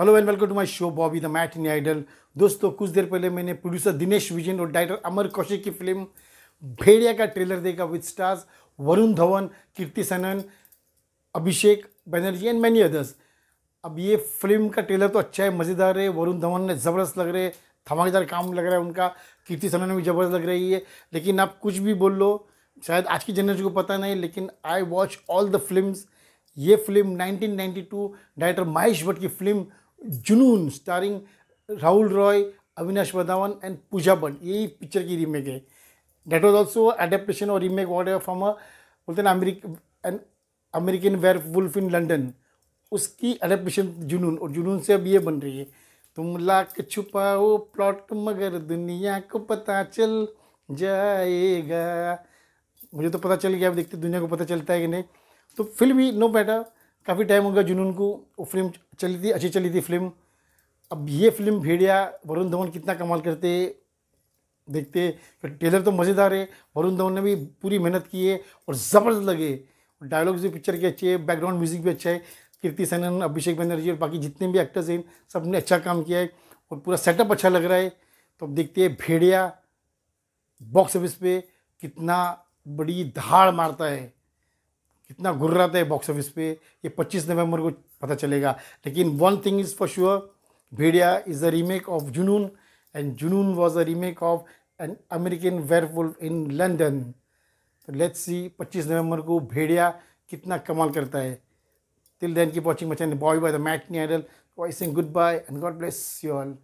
hello and welcome to my show Bobby the in idol दोस्तों कुछ देर पहले मैंने प्रोड्यूसर दिनेश विजन और डायरेक्टर अमर कौशिक की फिल्म भेड़िया का ट्रेलर देखा with stars Varun Dhawan Kriti Sanon Abhishek Banerjee and many others अब ये फिल्म का ट्रेलर तो अच्छा है मज़ेदार है वरुण धवन ने ज़बरदस्त लग रहे धमाकेदार काम लग रहा है उनका कीर्ति सनन भी ज़बरदस्त लग रही है लेकिन आप कुछ भी बोल लो शायद आज की जनरेशन को पता नहीं लेकिन I watch all the film ये फिल्म 1992 डायरेक्टर महेश भट्ट की film Junoon starring Rahul Roy Avinash Wadhawan and Pooja बंट यही पिक्चर की रीमेक है डेट वॉज ऑल्सो एडेप्टेशन और रीमेक वॉट फ्रॉम अ बोलते ना American American werewolf in London उसकी अडेप्टेशन जुनून और जुनून से अब ये बन रही है तुम लाख छुपाओ प्लॉट मगर दुनिया को पता चल जाएगा मुझे तो पता चल गया अब देखते दुनिया को पता चलता है कि नहीं तो फिल्म ही नो बेटर काफ़ी टाइम हो गया जुनून को वो फिल्म चली थी अच्छी चली थी फिल्म अब ये फिल्म भेड़िया वरुण धवन कितना कमाल करते देखते टेलर तो मज़ेदार है वरुण धवन ने भी पूरी मेहनत की है और ज़बरदस्त लगे डायलॉग्स भी पिक्चर के अच्छे हैं बैकग्राउंड म्यूजिक भी अच्छा है कीर्ति सेनन अभिषेक बनर्जी और बाकी जितने भी एक्टर्स हैं सब ने अच्छा काम किया है और पूरा सेटअप अच्छा लग रहा है तो अब देखते हैं भेड़िया बॉक्स ऑफिस पे कितना बड़ी धाड़ मारता है कितना रहा है बॉक्स ऑफिस पे ये 25 नवंबर को पता चलेगा लेकिन one thing is for sure Bhediya is a remake of Junoon and Junoon was a remake of an American werewolf in London तो लेट्स सी 25 नवंबर को भेड़िया कितना कमाल करता है till then keep watching much bye bye the matinee idol voicing goodbye and God bless you all